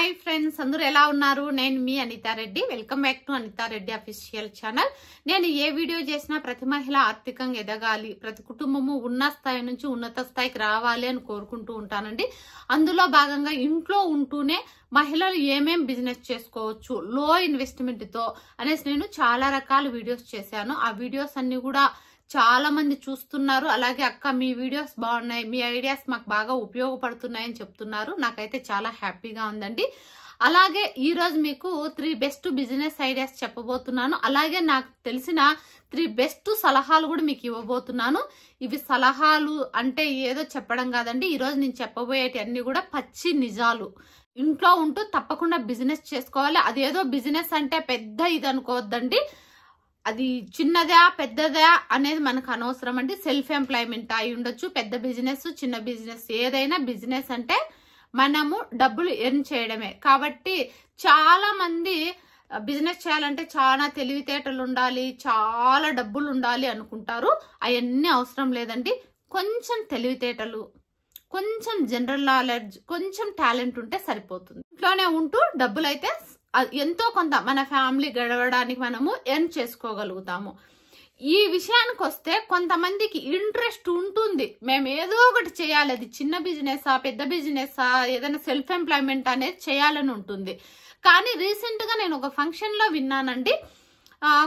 hi friends అందరూ ఎలా ఉన్నారు నేను మీ Anitha Reddy welcome back to Anitha Reddy official channel నేను ఏ వీడియో చేసినా ప్రతి మహిళ ఆర్థికంగా ఎదగాలి ప్రతి కుటుంబము ఉన్న స్థాయి నుంచి ఉన్నత స్థాయికి రావాలి అని కోరుకుంటూ ఉంటానండి అందులో భాగంగా ఇంట్లో ఉంటూనే మహిళలు ఏమేం బిజినెస్ చేసుకోవచ్చు లో ఇన్వెస్ట్మెంట్తో అనేసి నేను చాలా రకాల వీడియోస్ చేశాను ఆ వీడియోస్ అన్ని కూడా చాలా మంది చూస్తున్నారు అలాగే అక్క మీ వీడియోస్ బాగున్నాయి మీ ఐడియాస్ మాకు బాగా ఉపయోగపడుతున్నాయని చెప్తున్నారు నాకైతే చాలా హ్యాపీగా ఉందండి అలాగే ఈరోజు మీకు త్రీ బెస్ట్ బిజినెస్ ఐడియాస్ చెప్పబోతున్నాను అలాగే నాకు తెలిసిన త్రీ బెస్ట్ సలహాలు కూడా మీకు ఇవ్వబోతున్నాను ఇవి సలహాలు అంటే ఏదో చెప్పడం కాదండి ఈరోజు నేను చెప్పబోయేటి అన్ని కూడా పచ్చి నిజాలు ఇంట్లో ఉంటూ తప్పకుండా బిజినెస్ చేసుకోవాలి అదేదో బిజినెస్ అంటే పెద్ద ఇది అనుకోవద్దండి అది చిన్నదా పెద్దదా అనేది మనకు అనవసరం అండి సెల్ఫ్ ఎంప్లాయ్మెంట్ అయి ఉండొచ్చు పెద్ద బిజినెస్ చిన్న బిజినెస్ ఏదైనా బిజినెస్ అంటే మనము డబ్బులు ఎర్న్ చేయడమే కాబట్టి చాలా మంది బిజినెస్ చేయాలంటే చాలా తెలివితేటలు ఉండాలి చాలా డబ్బులు ఉండాలి అనుకుంటారు అవన్నీ అవసరం లేదండి కొంచెం తెలివితేటలు కొంచెం జనరల్ నాలెడ్జ్ కొంచెం టాలెంట్ ఉంటే సరిపోతుంది ఇంట్లోనే ఉంటూ డబ్బులు అయితే ఎంతో కొంత మన ఫ్యామిలీ గడవడానికి మనము ఎర్న్ చేసుకోగలుగుతాము ఈ విషయానికి వస్తే కొంతమందికి ఇంట్రెస్ట్ ఉంటుంది మేము ఏదో ఒకటి చేయాలి అది చిన్న బిజినెసా పెద్ద బిజినెసా ఏదైనా సెల్ఫ్ ఎంప్లాయ్మెంట్ అనేది చేయాలని ఉంటుంది కానీ రీసెంట్గా నేను ఒక ఫంక్షన్లో విన్నానండి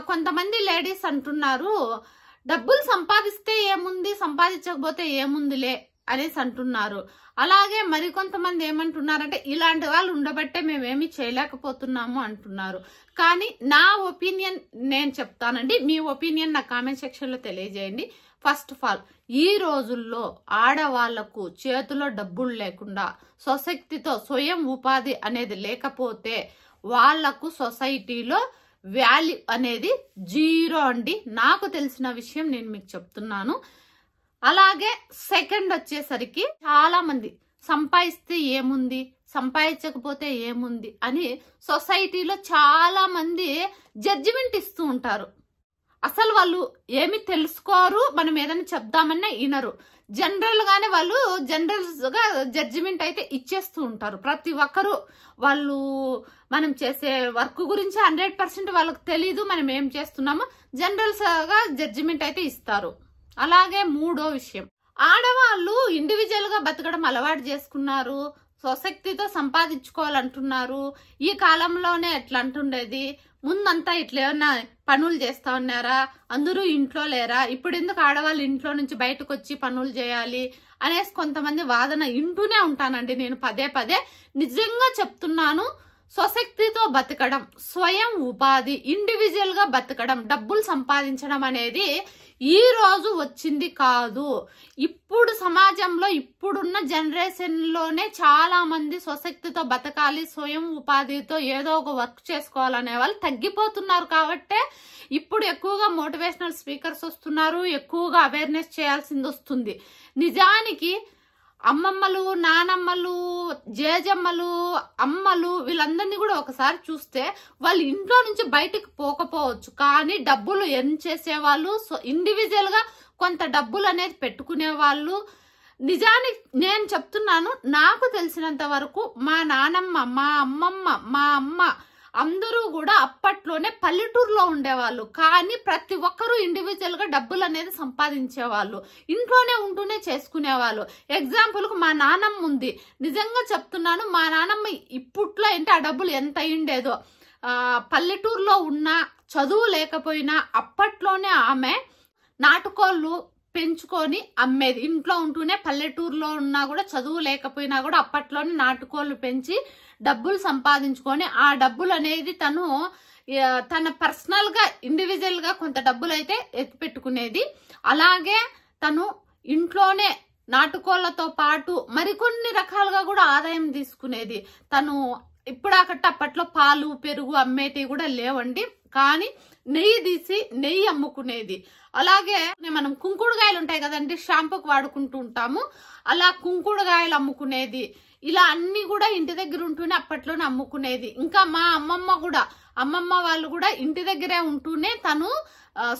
కొంతమంది లేడీస్ అంటున్నారు డబ్బులు సంపాదిస్తే ఏముంది సంపాదించకపోతే ఏముందిలే అనేసి అంటున్నారు అలాగే మరికొంతమంది ఏమంటున్నారంటే ఇలాంటి వాళ్ళు ఉండబట్టే మేమేమి చేయలేకపోతున్నాము అంటున్నారు కానీ నా ఒపీనియన్ నేను చెప్తానండి మీ ఒపీనియన్ నా కామెంట్ సెక్షన్లో తెలియజేయండి ఫస్ట్ ఆఫ్ ఆల్ ఈ రోజుల్లో ఆడవాళ్లకు చేతిలో డబ్బులు లేకుండా స్వశక్తితో స్వయం ఉపాధి అనేది లేకపోతే వాళ్లకు సొసైటీలో వాల్యూ అనేది జీరో అండి నాకు తెలిసిన విషయం నేను మీకు చెప్తున్నాను అలాగే సెకండ్ వచ్చేసరికి చాలా మంది సంపాదిస్తే ఏముంది సంపాదించకపోతే ఏముంది అని సొసైటీలో చాలా మంది జడ్జిమెంట్ ఇస్తూ ఉంటారు అసలు వాళ్ళు ఏమి తెలుసుకోరు మనం ఏదైనా చెప్దామన్నా వినరు జనరల్ గానే వాళ్ళు జనరల్ గా జడ్జిమెంట్ అయితే ఇచ్చేస్తూ ఉంటారు ప్రతి ఒక్కరు వాళ్ళు మనం చేసే వర్క్ గురించి హండ్రెడ్ పర్సెంట్ వాళ్ళకి తెలీదు మనం ఏం చేస్తున్నామో జనరల్స్ గా జడ్జిమెంట్ అయితే ఇస్తారు అలాగే మూడో విషయం ఆడవాళ్ళు ఇండివిజువల్గా బతకడం అలవాటు చేసుకున్నారు స్వశక్తితో సంపాదించుకోవాలంటున్నారు ఈ కాలంలోనే ఎట్లా అంటుండేది ముందంతా ఇట్లేమన్నా పనులు చేస్తా ఉన్నారా అందరూ ఇంట్లో లేరా ఇప్పుడు ఎందుకు ఆడవాళ్ళు ఇంట్లో నుంచి బయటకు వచ్చి పనులు చేయాలి అనేసి కొంతమంది వాదన ఇంటూనే ఉంటానండి నేను పదే పదే నిజంగా చెప్తున్నాను స్వశక్తితో బతకడం స్వయం ఉపాధి ఇండివిజువల్గా బతకడం డబ్బులు సంపాదించడం అనేది ఈ రోజు వచ్చింది కాదు ఇప్పుడు సమాజంలో ఇప్పుడున్న జనరేషన్లోనే చాలా మంది స్వశక్తితో బతకాలి స్వయం ఉపాధితో ఏదో ఒక వర్క్ చేసుకోవాలనే వాళ్ళు తగ్గిపోతున్నారు కాబట్టే ఇప్పుడు ఎక్కువగా మోటివేషనల్ స్పీకర్స్ వస్తున్నారు ఎక్కువగా అవేర్నెస్ చేయాల్సింది వస్తుంది నిజానికి అమ్మమ్మలు నానమ్మలు జేజమ్మలు అమ్మలు వీళ్ళందరినీ కూడా ఒకసారి చూస్తే వాళ్ళు ఇంట్లో నుంచి బయటకు పోకపోవచ్చు కానీ డబ్బులు ఎన్ చేసేవాళ్ళు సో ఇండివిజువల్గా కొంత డబ్బులు అనేది పెట్టుకునే వాళ్ళు నిజానికి నేను చెప్తున్నాను నాకు తెలిసినంత వరకు మా నానమ్మ మా అమ్మమ్మ మా అమ్మ అందరూ కూడా అప్పట్లోనే పల్లెటూరులో ఉండేవాళ్ళు కానీ ప్రతి ఒక్కరూ ఇండివిజువల్ గా డబ్బులు అనేది సంపాదించేవాళ్ళు ఇంట్లోనే ఉంటూనే చేసుకునేవాళ్ళు ఎగ్జాంపుల్ కు మా నానమ్మ ఉంది నిజంగా చెప్తున్నాను మా నానమ్మ ఇప్పట్లో అంటే ఆ డబ్బులు ఎంత అయిండేదో పల్లెటూరులో ఉన్న చదువు లేకపోయినా అప్పట్లోనే ఆమె నాటుకోళ్ళు పెంచుకొని అమ్మేది ఇంట్లో ఉంటూనే పల్లెటూరులో ఉన్నా కూడా చదువు లేకపోయినా కూడా అప్పట్లోనే నాటుకోళ్ళు పెంచి డబ్బులు సంపాదించుకొని ఆ డబ్బులు అనేది తను తన పర్సనల్ గా ఇండివిజువల్ గా కొంత డబ్బులు అయితే ఎత్తిపెట్టుకునేది అలాగే తను ఇంట్లోనే నాటుకోళ్లతో పాటు మరికొన్ని రకాలుగా కూడా ఆదాయం తీసుకునేది తను ఇప్పుడు అక్కడ అప్పట్లో పాలు పెరుగు అమ్మేటివి కూడా లేవండి కానీ నెయ్యి తీసి నెయ్యి అమ్ముకునేది అలాగే మనం కుంకుడుగాయలు ఉంటాయి కదండి షాంపూకి వాడుకుంటూ ఉంటాము అలా కుంకుడుగాయలు అమ్ముకునేది ఇలా అన్ని కూడా ఇంటి దగ్గర ఉంటూనే అప్పట్లోనే అమ్ముకునేది ఇంకా మా అమ్మమ్మ కూడా అమ్మమ్మ వాళ్ళు కూడా ఇంటి దగ్గరే ఉంటూనే తను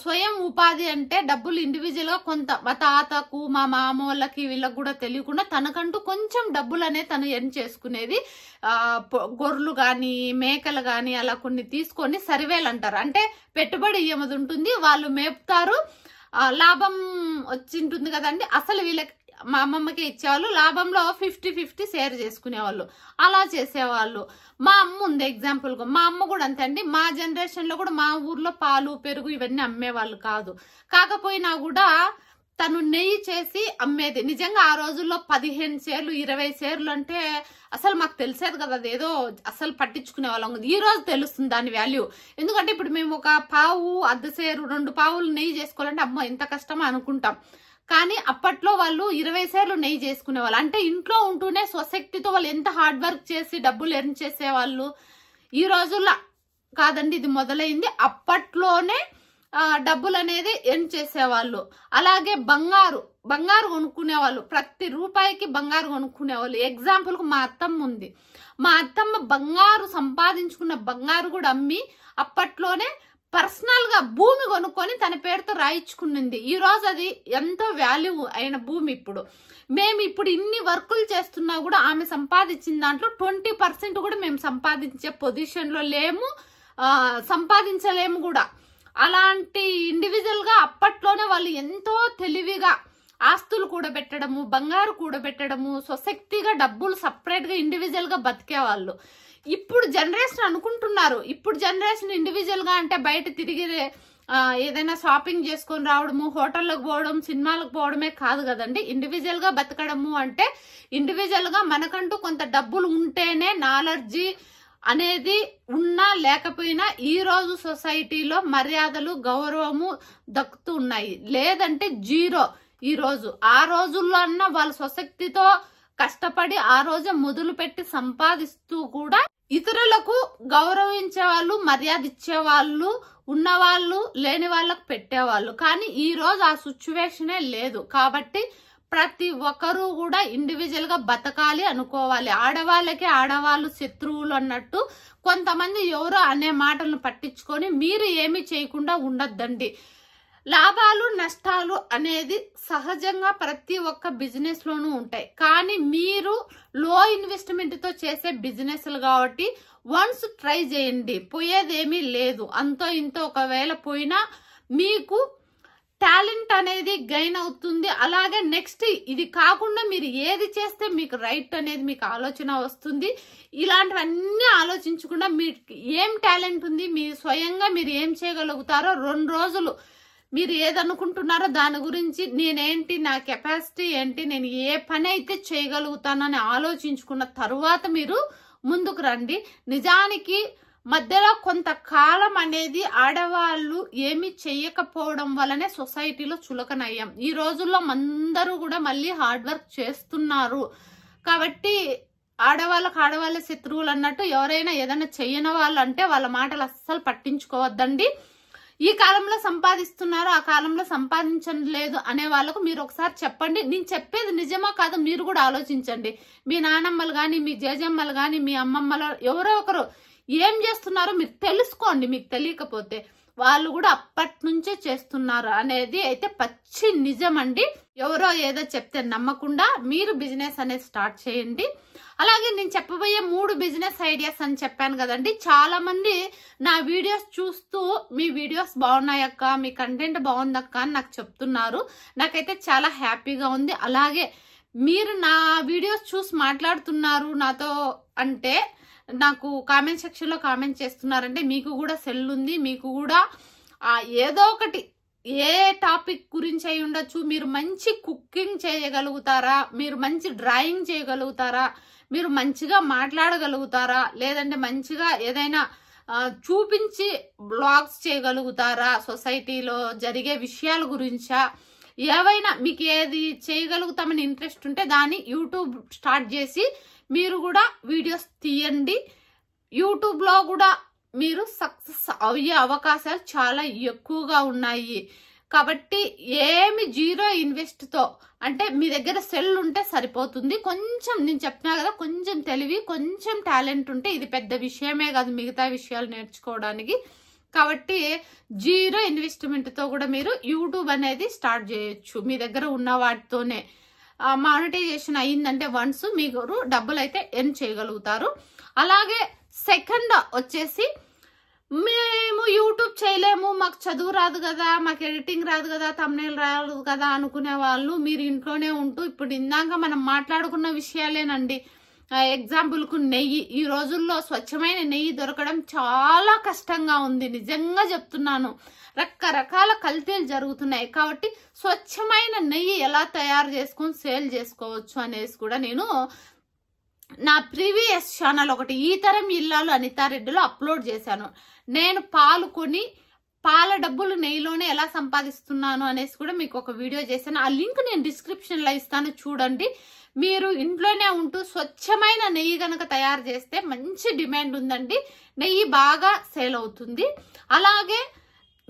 స్వయం ఉపాధి అంటే డబ్బులు ఇండివిజువల్ గా కొంత మా తాతకు మా మామ వాళ్ళకి వీళ్ళకి కూడా తెలియకుండా తనకంటూ కొంచెం డబ్బులు అనేది తను ఎన్ చేసుకునేది గొర్రెలు కానీ మేకలు కానీ అలా కొన్ని తీసుకొని సర్వేలు అంటారు అంటే పెట్టుబడి ఇయ్యమది ఉంటుంది వాళ్ళు మేపుతారు లాభం వచ్చింటుంది కదండి అసలు వీళ్ళకి మా అమ్మమ్మకే ఇచ్చేవాళ్ళు లాభంలో ఫిఫ్టీ ఫిఫ్టీ షేర్ చేసుకునేవాళ్ళు అలా చేసేవాళ్ళు మా అమ్మ ఉంది ఎగ్జాంపుల్గా మా అమ్మ కూడా అంతే అండి మా జనరేషన్లో కూడా మా ఊర్లో పాలు పెరుగు ఇవన్నీ అమ్మేవాళ్ళు కాదు కాకపోయినా కూడా తను నెయ్యి చేసి అమ్మేది నిజంగా ఆ రోజుల్లో పదిహేను షేర్లు ఇరవై షేర్లు అంటే అసలు మాకు తెలిసేది కదా అదేదో అసలు పట్టించుకునే వాళ్ళం ఈ రోజు తెలుస్తుంది దాని వాల్యూ ఎందుకంటే ఇప్పుడు మేము ఒక పావు అర్ధ సేరు రెండు పావులు నెయ్యి చేసుకోవాలంటే అమ్మ ఎంత కష్టమో అనుకుంటాం కానీ అప్పట్లో వాళ్ళు ఇరవై సార్లు నెయ్యి చేసుకునే వాళ్ళు అంటే ఇంట్లో ఉంటూనే స్వశక్తితో వాళ్ళు ఎంత హార్డ్ వర్క్ చేసి డబ్బులు ఎర్న్ చేసేవాళ్ళు ఈ రోజుల్లో కాదండి ఇది మొదలైంది అప్పట్లోనే డబ్బులు అనేది ఎర్న్ చేసేవాళ్ళు అలాగే బంగారు బంగారు కొనుక్కునే వాళ్ళు ప్రతి రూపాయికి బంగారు కొనుక్కునే వాళ్ళు ఎగ్జాంపుల్కి మా అత్తమ్మ ఉంది మా అత్తమ్మ బంగారు సంపాదించుకున్న బంగారు కూడా అమ్మి అప్పట్లోనే పర్సనల్ గా భూమి కొనుక్కొని తన పేరుతో రాయించుకున్నది ఈ రోజు అది ఎంతో వాల్యూ అయిన భూమి ఇప్పుడు మేము ఇప్పుడు ఇన్ని వర్కులు చేస్తున్నా కూడా ఆమె సంపాదించిన దాంట్లో ట్వంటీ పర్సెంట్ కూడా మేము సంపాదించే పొజిషన్ లో లేము సంపాదించలేము కూడా అలాంటి ఇండివిజువల్ గా అప్పట్లోనే వాళ్ళు ఎంతో తెలివిగా ఆస్తులు కూడబెట్టడము బంగారు కూడబెట్టడము స్వశక్తిగా డబ్బులు సపరేట్ గా ఇండివిజువల్ గా బతికేవాళ్ళు ఇప్పుడు జనరేషన్ అనుకుంటున్నారు ఇప్పుడు జనరేషన్ ఇండివిజువల్గా అంటే బయట తిరిగి ఏదైనా షాపింగ్ చేసుకొని రావడము హోటళ్ళకు పోవడం సినిమాలకు పోవడమే కాదు కదండి ఇండివిజువల్గా బతకడము అంటే ఇండివిజువల్గా మనకంటూ కొంత డబ్బులు ఉంటేనే నాలర్జీ అనేది ఉన్నా లేకపోయినా ఈ రోజు సొసైటీలో మర్యాదలు గౌరవము దక్కుతూ ఉన్నాయి లేదంటే జీరో ఈ రోజు ఆ రోజుల్లో అన్న వాళ్ళ స్వశక్తితో కష్టపడి ఆ రోజే మొదలుపెట్టి సంపాదిస్తూ కూడా ఇతరులకు గౌరవించే వాళ్ళు మర్యాద ఇచ్చేవాళ్ళు ఉన్నవాళ్ళు లేని వాళ్ళకు పెట్టేవాళ్ళు కానీ ఈ రోజు ఆ సిచ్యువేషనే లేదు కాబట్టి ప్రతి ఒక్కరూ కూడా ఇండివిజువల్ గా బతకాలి అనుకోవాలి ఆడవాళ్ళకి ఆడవాళ్ళు శత్రువులు అన్నట్టు కొంతమంది ఎవరో అనే మాటలను పట్టించుకొని మీరు ఏమి చేయకుండా ఉండద్దండి లాభాలు నష్టాలు అనేది సహజంగా ప్రతి ఒక్క బిజినెస్లోనూ ఉంటాయి కానీ మీరు లో ఇన్వెస్ట్మెంట్తో చేసే బిజినెస్లు కాబట్టి వన్స్ ట్రై చేయండి పోయేదేమీ లేదు అంతో ఇంతో ఒకవేళ పోయినా మీకు టాలెంట్ అనేది గైన్ అవుతుంది అలాగే నెక్స్ట్ ఇది కాకుండా మీరు ఏది చేస్తే మీకు రైట్ అనేది మీకు ఆలోచన వస్తుంది ఇలాంటివన్నీ ఆలోచించకుండా మీకు ఏం టాలెంట్ ఉంది మీ స్వయంగా మీరు ఏం చేయగలుగుతారో రెండు రోజులు మీరు ఏదనుకుంటున్నారో దాని గురించి నేనేంటి నా కెపాసిటీ ఏంటి నేను ఏ పని అయితే చేయగలుగుతానని ఆలోచించుకున్న తర్వాత మీరు ముందుకు రండి నిజానికి మధ్యలో కొంతకాలం అనేది ఆడవాళ్ళు ఏమి చేయకపోవడం వలనే సొసైటీలో చులకనయ్యాం ఈ రోజుల్లో అందరూ కూడా మళ్ళీ హార్డ్ వర్క్ చేస్తున్నారు కాబట్టి ఆడవాళ్ళకు ఆడవాళ్ళ శత్రువులు అన్నట్టు ఎవరైనా ఏదైనా చేయని వాళ్ళు అంటే వాళ్ళ మాటలు అస్సలు పట్టించుకోవద్దండి ఈ కాలంలో సంపాదిస్తున్నారు ఆ కాలంలో సంపాదించలేదు అనే వాళ్ళకు మీరు ఒకసారి చెప్పండి నేను చెప్పేది నిజమా కాదు మీరు కూడా ఆలోచించండి మీ నానమ్మలు కానీ మీ జేజమ్మలు కానీ మీ అమ్మమ్మలు ఎవరో ఒకరు ఏం చేస్తున్నారో మీరు తెలుసుకోండి మీకు తెలియకపోతే వాళ్ళు కూడా అప్పటి నుంచే చేస్తున్నారు అనేది అయితే పచ్చి నిజం అండి ఎవరో ఏదో చెప్తే నమ్మకుండా మీరు బిజినెస్ అనేది స్టార్ట్ చేయండి అలాగే నేను చెప్పబోయే మూడు బిజినెస్ ఐడియాస్ అని చెప్పాను కదండి చాలా మంది నా వీడియోస్ చూస్తూ మీ వీడియోస్ బాగున్నాయక్క మీ కంటెంట్ బాగుందక్క అని నాకు చెప్తున్నారు నాకైతే చాలా హ్యాపీగా ఉంది అలాగే మీరు నా వీడియోస్ చూసి మాట్లాడుతున్నారు నాతో అంటే నాకు కామెంట్ సెక్షన్లో కామెంట్ చేస్తున్నారంటే మీకు కూడా సెల్ ఉంది మీకు కూడా ఏదో ఒకటి ఏ టాపిక్ గురించి అయి ఉండొచ్చు మీరు మంచి కుకింగ్ చేయగలుగుతారా మీరు మంచి డ్రాయింగ్ చేయగలుగుతారా మీరు మంచిగా మాట్లాడగలుగుతారా లేదంటే మంచిగా ఏదైనా చూపించి బ్లాగ్స్ చేయగలుగుతారా సొసైటీలో జరిగే విషయాల గురించా ఏవైనా మీకు ఏది చేయగలుగుతామని ఇంట్రెస్ట్ ఉంటే దాన్ని యూట్యూబ్ స్టార్ట్ చేసి మీరు కూడా వీడియోస్ తీయండి యూట్యూబ్లో కూడా మీరు సక్సెస్ అయ్యే అవకాశాలు చాలా ఎక్కువగా ఉన్నాయి కాబట్టి ఏమి జీరో ఇన్వెస్ట్తో అంటే మీ దగ్గర సెల్ ఉంటే సరిపోతుంది కొంచెం నేను చెప్తున్నా కదా కొంచెం తెలివి కొంచెం టాలెంట్ ఉంటే ఇది పెద్ద విషయమే కాదు మిగతా విషయాలు నేర్చుకోవడానికి కాబట్టి జీరో ఇన్వెస్ట్మెంట్తో కూడా మీరు యూట్యూబ్ అనేది స్టార్ట్ చేయొచ్చు మీ దగ్గర ఉన్న వాటితోనే మానిటైజేషన్ అయ్యిందంటే వన్స్ మీరు డబ్బులు అయితే ఎర్న్ చేయగలుగుతారు అలాగే సెకండ్ వచ్చేసి మేము యూట్యూబ్ చేయలేము మాకు చదువు రాదు కదా మాకు ఎడిటింగ్ రాదు కదా తమ్నేలు రాదు కదా అనుకునే వాళ్ళు మీరు ఇంట్లోనే ఉంటూ ఇప్పుడు ఇందాక మనం మాట్లాడుకున్న విషయాలేనండి ఎగ్జాంపుల్కు నెయ్యి ఈ రోజుల్లో స్వచ్ఛమైన నెయ్యి దొరకడం చాలా కష్టంగా ఉంది నిజంగా చెప్తున్నాను రకరకాల కల్తీలు జరుగుతున్నాయి కాబట్టి స్వచ్ఛమైన నెయ్యి ఎలా తయారు చేసుకొని సేల్ చేసుకోవచ్చు అనేసి కూడా నేను నా ప్రీవియస్ ఛానల్ ఒకటి ఈ తరం ఇల్లాలు అనితారెడ్డిలో అప్లోడ్ చేశాను నేను పాలు కొని పాల డబ్బులు నెయ్యిలోనే ఎలా సంపాదిస్తున్నాను అనేసి కూడా మీకు ఒక వీడియో చేశాను ఆ లింక్ నేను డిస్క్రిప్షన్లో ఇస్తాను చూడండి మీరు ఇంట్లోనే ఉంటూ స్వచ్ఛమైన నెయ్యి కనుక తయారు చేస్తే మంచి డిమాండ్ ఉందండి నెయ్యి బాగా సేల్ అవుతుంది అలాగే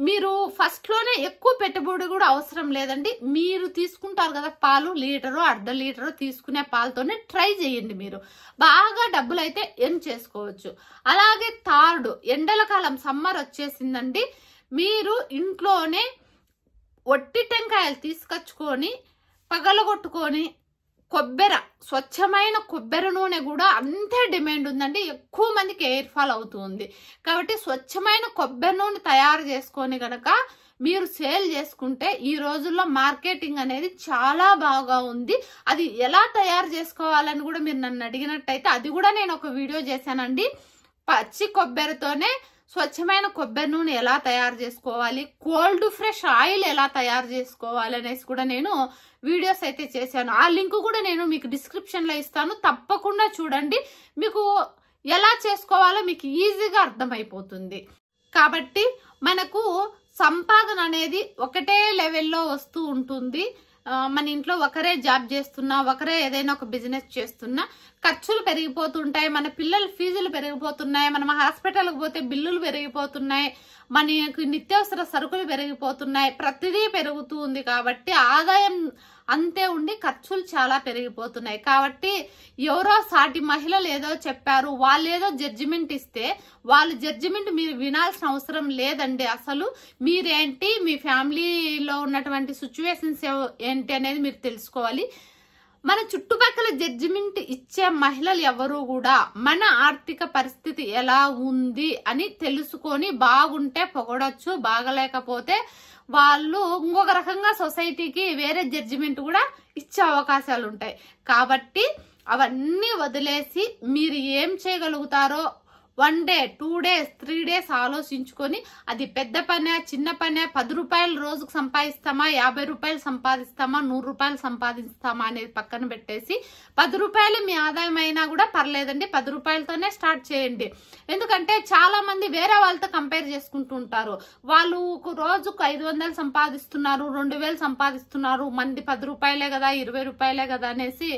మీరు ఫస్ట్లోనే ఎక్కువ పెట్టుబడి కూడా అవసరం లేదండి మీరు తీసుకుంటారు కదా పాలు లీటరు అర్ధ లీటరు తీసుకునే పాలతోనే ట్రై చేయండి మీరు బాగా డబ్బులు అయితే ఎన్ చేసుకోవచ్చు అలాగే థర్డ్ ఎండల కాలం సమ్మర్ వచ్చేసిందండి మీరు ఇంట్లోనే వట్టి టెంకాయలు తీసుకొచ్చుకొని పగలగొట్టుకొని కొబ్బెర స్వచ్ఛమైన కొబ్బరి నూనె కూడా అంతే డిమాండ్ ఉందండి ఎక్కువ మందికి ఎయిర్ ఫాల్ అవుతుంది కాబట్టి స్వచ్ఛమైన కొబ్బరి నూనె తయారు చేసుకొని కనుక మీరు సేల్ చేసుకుంటే ఈ రోజుల్లో మార్కెటింగ్ అనేది చాలా బాగా ఉంది అది ఎలా తయారు చేసుకోవాలని కూడా మీరు నన్ను అడిగినట్టయితే అది కూడా నేను ఒక వీడియో చేశానండి పచ్చి కొబ్బరితోనే స్వచ్ఛమైన కొబ్బరి నూనె ఎలా తయారు చేసుకోవాలి కోల్డ్ ఫ్రెష్ ఆయిల్ ఎలా తయారు చేసుకోవాలి అనేసి కూడా నేను వీడియోస్ అయితే చేశాను ఆ లింక్ కూడా నేను మీకు డిస్క్రిప్షన్లో ఇస్తాను తప్పకుండా చూడండి మీకు ఎలా చేసుకోవాలో మీకు ఈజీగా అర్థమైపోతుంది కాబట్టి మనకు సంపాదన అనేది ఒకటే లెవెల్లో వస్తూ ఉంటుంది మన ఇంట్లో ఒకరే జాబ్ చేస్తున్నా ఒకరే ఏదైనా ఒక బిజినెస్ చేస్తున్నా ఖర్చులు పెరిగిపోతుంటాయి మన పిల్లల ఫీజులు పెరిగిపోతున్నాయి మనం హాస్పిటల్కి పోతే బిల్లులు పెరిగిపోతున్నాయి మన నిత్యావసర సరుకులు పెరిగిపోతున్నాయి ప్రతిదీ పెరుగుతూ ఉంది కాబట్టి ఆదాయం అంతే ఉండి ఖర్చులు చాలా పెరిగిపోతున్నాయి కాబట్టి ఎవరో సాటి మహిళలు ఏదో చెప్పారు వాళ్ళు ఏదో జడ్జిమెంట్ ఇస్తే వాళ్ళ జడ్జిమెంట్ మీరు వినాల్సిన అవసరం లేదండి అసలు మీరేంటి మీ ఫ్యామిలీలో ఉన్నటువంటి సిచ్యువేషన్స్ ఏంటి అనేది మీరు తెలుసుకోవాలి మన చుట్టుపక్కల జడ్జిమెంట్ ఇచ్చే మహిళలు ఎవరు కూడా మన ఆర్థిక పరిస్థితి ఎలా ఉంది అని తెలుసుకొని బాగుంటే పొగడొచ్చు బాగలేకపోతే వాళ్ళు ఇంకొక రకంగా సొసైటీకి వేరే జడ్జిమెంట్ కూడా ఇచ్చే అవకాశాలు ఉంటాయి కాబట్టి అవన్నీ వదిలేసి మీరు ఏం చేయగలుగుతారో one day two days three days ఆలోచించుకొని అది పెద్ద పనే చిన్న పనే పది రూపాయలు రోజుకు సంపాదిస్తామా యాభై రూపాయలు సంపాదిస్తామా నూరు రూపాయలు సంపాదిస్తామా అనేది పక్కన పెట్టేసి పది రూపాయలు మీ ఆదాయం అయినా కూడా పర్లేదండి పది రూపాయలతోనే స్టార్ట్ చేయండి ఎందుకంటే చాలా మంది వేరే వాళ్ళతో కంపేర్ చేసుకుంటూ ఉంటారు వాళ్ళు ఒక రోజుకు ఐదు వందలు సంపాదిస్తున్నారు రెండు వేలు సంపాదిస్తున్నారు మంది పది రూపాయలే కదా ఇరవై రూపాయలే కదా అనేసి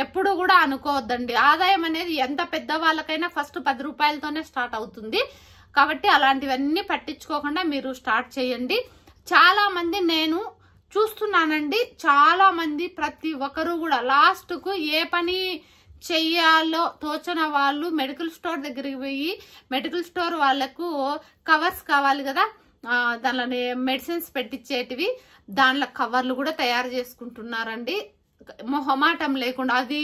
ఎప్పుడు కూడా అనుకోవద్దండి ఆదాయం అనేది ఎంత పెద్ద వాళ్ళకైనా ఫస్ట్ పది రూపాయలతోనే స్టార్ట్ అవుతుంది కాబట్టి అలాంటివన్నీ పట్టించుకోకుండా మీరు స్టార్ట్ చేయండి చాలా మంది నేను చూస్తున్నానండి చాలా మంది ప్రతి ఒక్కరు కూడా లాస్ట్కు ఏ పని చెయ్యాలో తోచిన వాళ్ళు మెడికల్ స్టోర్ దగ్గరికి పోయి మెడికల్ స్టోర్ వాళ్ళకు కవర్స్ కావాలి కదా దానిలో మెడిసిన్స్ పెట్టించేటివి దానిలో కవర్లు కూడా తయారు చేసుకుంటున్నారండి మొహమాటం లేకుండా అది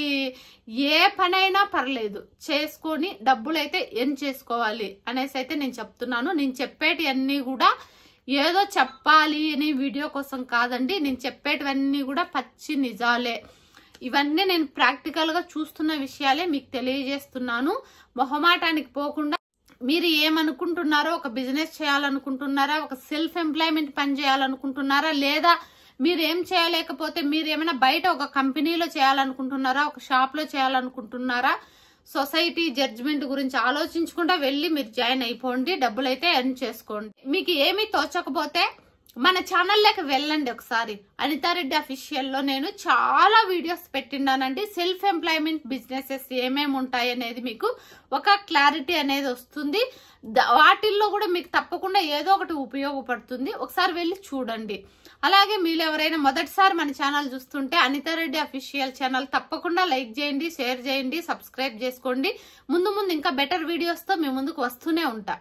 ఏ పనైనా పర్లేదు చేసుకొని డబ్బులు అయితే ఏం చేసుకోవాలి అనేసి అయితే నేను చెప్తున్నాను నేను చెప్పేటి కూడా ఏదో చెప్పాలి అని వీడియో కోసం కాదండి నేను చెప్పేటివన్నీ కూడా పచ్చి నిజాలే ఇవన్నీ నేను ప్రాక్టికల్గా చూస్తున్న విషయాలే మీకు తెలియజేస్తున్నాను మొహమాటానికి పోకుండా మీరు ఏమనుకుంటున్నారో ఒక బిజినెస్ చేయాలనుకుంటున్నారా ఒక సెల్ఫ్ ఎంప్లాయ్మెంట్ పని చేయాలనుకుంటున్నారా లేదా మీరు ఏం చేయలేకపోతే మీరు ఏమైనా బయట ఒక కంపెనీలో చేయాలనుకుంటున్నారా ఒక షాప్లో చేయాలనుకుంటున్నారా సొసైటీ జడ్జ్మెంట్ గురించి ఆలోచించకుండా వెళ్ళి మీరు జాయిన్ అయిపోండి డబ్బులు అయితే ఎర్న్ చేసుకోండి మీకు ఏమీ తోచకపోతే మన లెక్క వెళ్ళండి ఒకసారి అనితారెడ్డి లో నేను చాలా వీడియోస్ పెట్టిండానండి సెల్ఫ్ ఎంప్లాయ్మెంట్ బిజినెసెస్ ఏమేమి ఉంటాయి అనేది మీకు ఒక క్లారిటీ అనేది వస్తుంది వాటిల్లో కూడా మీకు తప్పకుండా ఏదో ఒకటి ఉపయోగపడుతుంది ఒకసారి వెళ్ళి చూడండి అలాగే మీరు ఎవరైనా మొదటిసారి మన ఛానల్ చూస్తుంటే అనితారెడ్డి రెడ్డి అఫీషియల్ ఛానల్ తప్పకుండా లైక్ చేయండి షేర్ చేయండి సబ్స్క్రైబ్ చేసుకోండి ముందు ముందు ఇంకా బెటర్ వీడియోస్తో మీ ముందుకు వస్తూనే ఉంటా